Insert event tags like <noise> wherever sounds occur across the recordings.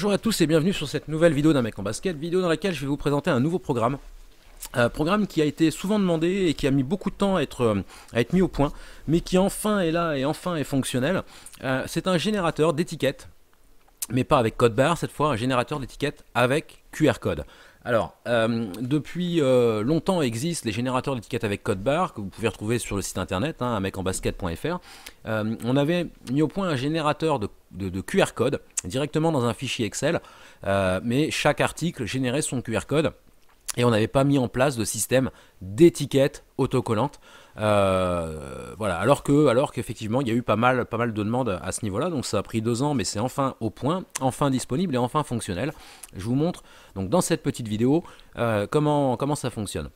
Bonjour à tous et bienvenue sur cette nouvelle vidéo d'un mec en basket, vidéo dans laquelle je vais vous présenter un nouveau programme. Un programme qui a été souvent demandé et qui a mis beaucoup de temps à être, euh, mis au point, mais qui enfin est là et enfin est fonctionnel. Euh, c'est un générateur d'étiquettes, mais pas avec code barre cette fois, un générateur d'étiquettes avec QR code. Alors, euh, depuis euh, longtemps existent les générateurs d'étiquettes avec code barre que vous pouvez retrouver sur le site internet, hein, mecenbasket.fr. Euh, on avait mis au point un générateur de QR code directement dans un fichier Excel, mais chaque article générait son QR code et on n'avait pas mis en place de système d'étiquette autocollantes, euh, voilà, alors que, alors qu'effectivement, il y a eu pas mal, pas mal de demandes à ce niveau-là, donc ça a pris deux ans, mais c'est enfin au point, enfin disponible et enfin fonctionnel. Je vous montre donc dans cette petite vidéo euh, comment, comment ça fonctionne.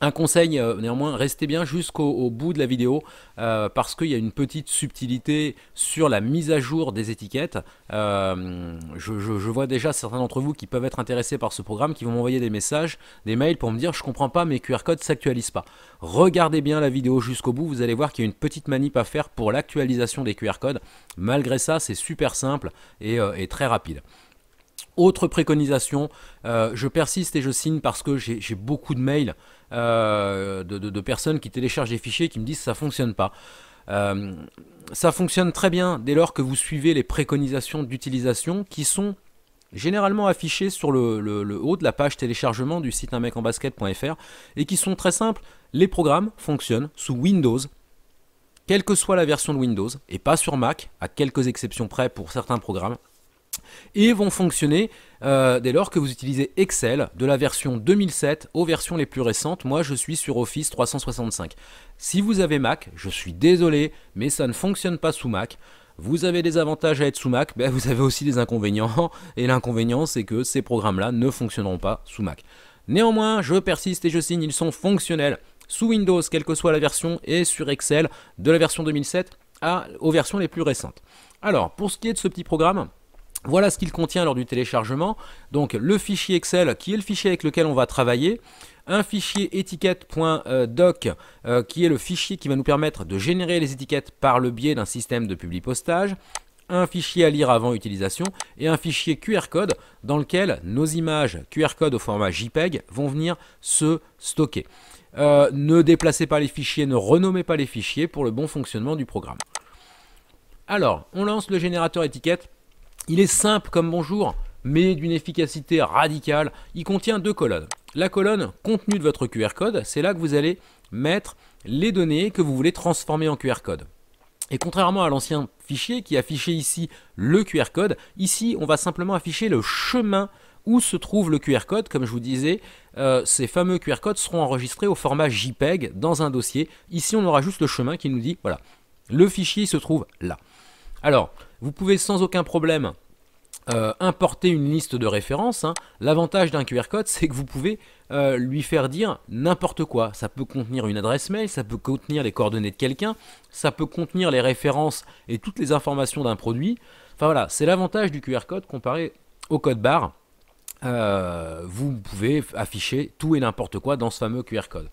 Un conseil, euh, néanmoins, restez bien jusqu'au bout de la vidéo euh, parce qu'il y a une petite subtilité sur la mise à jour des étiquettes. Euh, je, vois déjà certains d'entre vous qui peuvent être intéressés par ce programme qui vont m'envoyer des messages, des mails pour me dire je comprends pas, mes QR codes s'actualisent pas. Regardez bien la vidéo jusqu'au bout, vous allez voir qu'il y a une petite manip à faire pour l'actualisation des QR codes. Malgré ça, c'est super simple et très rapide. Autre préconisation, euh, je persiste et je signe parce que j'ai beaucoup de mails euh, de, personnes qui téléchargent des fichiers et qui me disent que ça ne fonctionne pas. Euh, ça fonctionne très bien dès lors que vous suivez les préconisations d'utilisation qui sont généralement affichées sur le, haut de la page téléchargement du site un basket.fr et qui sont très simples. Les programmes fonctionnent sous Windows, quelle que soit la version de Windows, et pas sur Mac, à quelques exceptions près pour certains programmes et vont fonctionner euh, dès lors que vous utilisez Excel de la version 2007 aux versions les plus récentes. Moi, je suis sur Office 365. Si vous avez Mac, je suis désolé, mais ça ne fonctionne pas sous Mac. Vous avez des avantages à être sous Mac, mais <laughs> ben, vous avez aussi des inconvénients, et l'inconvénient c'est que ces programmes-là ne fonctionneront pas sous Mac. Néanmoins, je persiste et je signe, ils sont fonctionnels sous Windows, quelle que soit la version, et sur Excel, de la version 2007 aux versions les plus récentes. Alors, pour ce qui est de ce petit programme, voilà ce qu'il contient lors du téléchargement. Donc le fichier Excel, qui est le fichier avec lequel on va travailler un fichier étiquette.doc euh, euh, qui est le fichier qui va nous permettre de générer les étiquettes par le biais d'un système de publipostage, un fichier à lire avant utilisation et un fichier QR code dans lequel nos images QR code au format JPEG vont venir se stocker. Euh, ne déplacez pas les fichiers, ne renommez pas les fichiers pour le bon fonctionnement du programme. Alors, on lance le générateur étiquette il est simple comme bonjour, mais d'une efficacité radicale. Il contient deux colonnes. La colonne contenu de votre QR code, c'est là que vous allez mettre les données que vous voulez transformer en QR code. Et contrairement à l'ancien fichier qui affichait ici le QR code, ici on va simplement afficher le chemin où se trouve le QR code. Comme je vous disais, euh, ces fameux QR codes seront enregistrés au format JPEG dans un dossier. Ici on aura juste le chemin qui nous dit, voilà, le fichier se trouve là. Alors, vous pouvez sans aucun problème euh, importer une liste de références. Hein. L'avantage d'un QR code, <laughs> c'est que vous pouvez euh, lui faire dire n'importe quoi. Ça peut contenir une adresse mail, ça peut contenir les coordonnées de quelqu'un, ça peut contenir les références et toutes les informations d'un produit. Enfin voilà, c'est l'avantage du QR code comparé au code barre. Euh, vous pouvez afficher tout et n'importe quoi dans ce fameux QR code.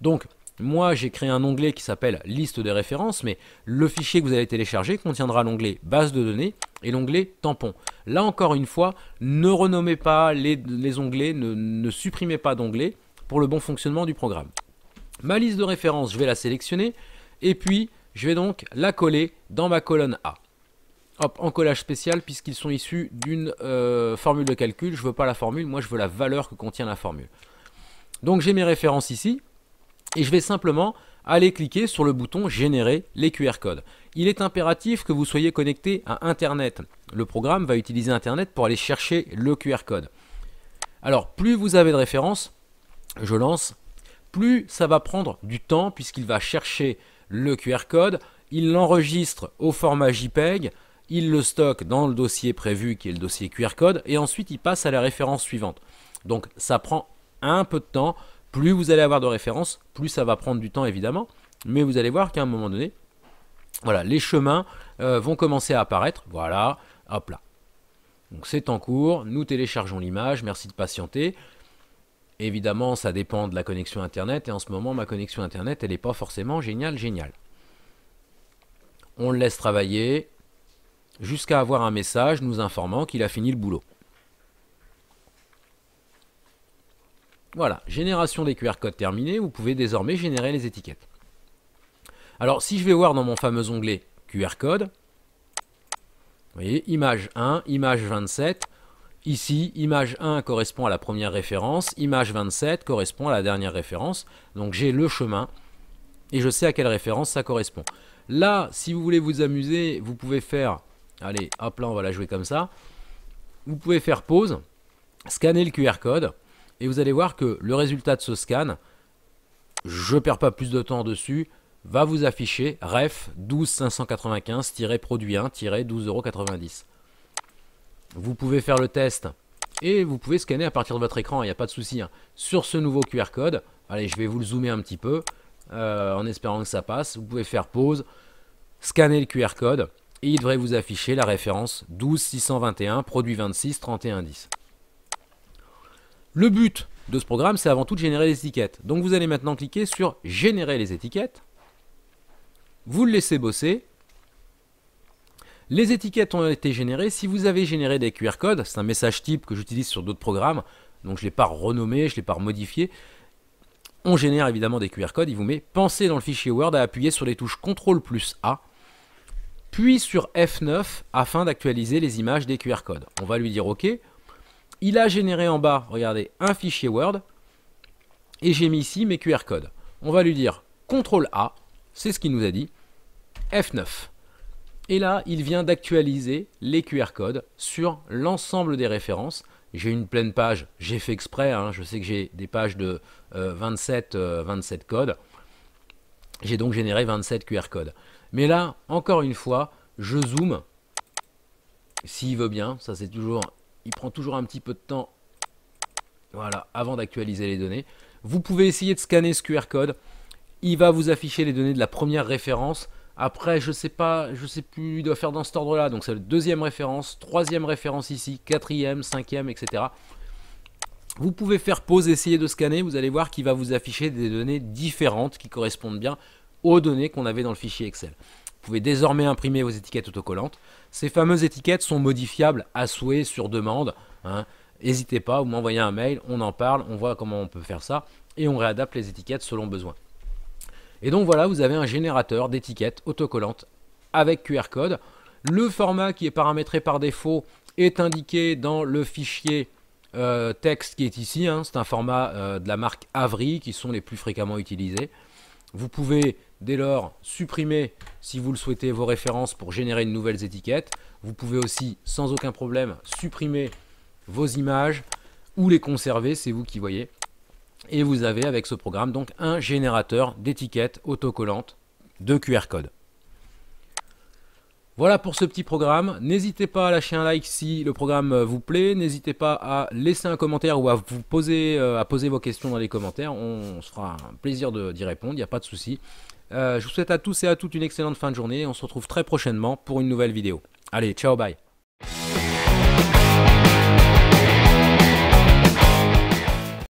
Donc, moi, j'ai créé un onglet qui s'appelle liste des références, mais le fichier que vous allez télécharger contiendra l'onglet base de données et l'onglet tampon. Là encore une fois, ne renommez pas les, onglets, ne, supprimez pas d'onglets pour le bon fonctionnement du programme. Ma liste de références, je vais la sélectionner et puis je vais donc la coller dans ma colonne A. Hop, en collage spécial puisqu'ils sont issus d'une euh, formule de calcul. Je veux pas la formule, moi je veux la valeur que contient la formule. Donc j'ai mes références ici et je vais simplement aller cliquer sur le bouton Générer les QR codes. Il est impératif que vous soyez connecté à Internet. Le programme va utiliser Internet pour aller chercher le QR code. Alors, plus vous avez de références, je lance, plus ça va prendre du temps puisqu'il va chercher le QR code, il l'enregistre au format JPEG, il le stocke dans le dossier prévu qui est le dossier QR code et ensuite il passe à la référence suivante. Donc ça prend un peu de temps plus vous allez avoir de références, plus ça va prendre du temps évidemment, mais vous allez voir qu'à un moment donné, voilà, les chemins euh, vont commencer à apparaître. Voilà, hop là. Donc c'est en cours, nous téléchargeons l'image, merci de patienter. Évidemment, ça dépend de la connexion Internet, et en ce moment, ma connexion Internet, elle n'est pas forcément géniale, géniale. On le laisse travailler jusqu'à avoir un message nous informant qu'il a fini le boulot. Voilà, génération des QR codes terminée, vous pouvez désormais générer les étiquettes. Alors si je vais voir dans mon fameux onglet QR code, vous voyez, image 1, image 27, Ici, image 1 correspond à la première référence, image 27 correspond à la dernière référence. Donc j'ai le chemin et je sais à quelle référence ça correspond. Là, si vous voulez vous amuser, vous pouvez faire... Allez, hop là, on va la jouer comme ça. Vous pouvez faire pause, scanner le QR code et vous allez voir que le résultat de ce scan, je ne perds pas plus de temps dessus, va vous afficher REF 12595-produit 1-12,90€. Vous pouvez faire le test et vous pouvez scanner à partir de votre écran, il n'y a pas de souci. Hein, sur ce nouveau QR code, allez, je vais vous le zoomer un petit peu euh, en espérant que ça passe. Vous pouvez faire pause, scanner le QR code et il devrait vous afficher la référence 12621 produit 26 3110. Le but de ce programme, c'est avant tout de générer les étiquettes. Donc vous allez maintenant cliquer sur Générer les étiquettes. Vous le laissez bosser. Les étiquettes ont été générées. Si vous avez généré des QR codes, c'est un message type que j'utilise sur d'autres programmes, donc je ne l'ai pas renommé, je ne l'ai pas modifié. On génère évidemment des QR codes. Il vous met Pensez dans le fichier Word à appuyer sur les touches CTRL plus A, puis sur F9 afin d'actualiser les images des QR codes. On va lui dire OK. Il a généré en bas, regardez, un fichier Word. Et j'ai mis ici mes QR codes. On va lui dire CTRL A, c'est ce qu'il nous a dit, F9. Et là, il vient d'actualiser les QR codes sur l'ensemble des références. J'ai une pleine page, j'ai fait exprès, hein, je sais que j'ai des pages de 27, euh, 27 euh, codes. J'ai donc généré 27 QR codes. Mais là, encore une fois, je zoome, s'il veut bien, ça c'est toujours il prend toujours un petit peu de temps voilà, avant d'actualiser les données. Vous pouvez essayer de scanner ce QR code. Il va vous afficher les données de la première référence. Après, je sais pas, je sais plus, il doit faire dans cet ordre-là. Donc c'est la deuxième référence, troisième référence ici, quatrième, cinquième, etc. Vous pouvez faire pause, essayer de scanner. Vous allez voir qu'il va vous afficher des données différentes qui correspondent bien aux données qu'on avait dans le fichier Excel. Vous pouvez désormais imprimer vos étiquettes autocollantes. Ces fameuses étiquettes sont modifiables à souhait sur demande. Hein. N'hésitez pas, vous m'envoyez un mail, on en parle, on voit comment on peut faire ça et on réadapte les étiquettes selon besoin. Et donc voilà, vous avez un générateur d'étiquettes autocollantes avec QR code. Le format qui est paramétré par défaut est indiqué dans le fichier euh, texte qui est ici. Hein. C'est un format euh, de la marque Avery qui sont les plus fréquemment utilisés. Vous pouvez dès lors supprimer, si vous le souhaitez, vos références pour générer de nouvelles étiquettes. Vous pouvez aussi, sans aucun problème, supprimer vos images ou les conserver, c'est vous qui voyez. Et vous avez avec ce programme donc un générateur d'étiquettes autocollantes de QR code. Voilà pour ce petit programme. N'hésitez pas à lâcher un like si le programme euh, vous plaît. N'hésitez pas à laisser un commentaire ou à vous poser, euh, à poser vos questions dans les commentaires. On, sera fera un plaisir d'y répondre, il n'y a pas de souci. Euh, je vous souhaite à tous et à toutes une excellente fin de journée. On se retrouve très prochainement pour une nouvelle vidéo. Allez, ciao, bye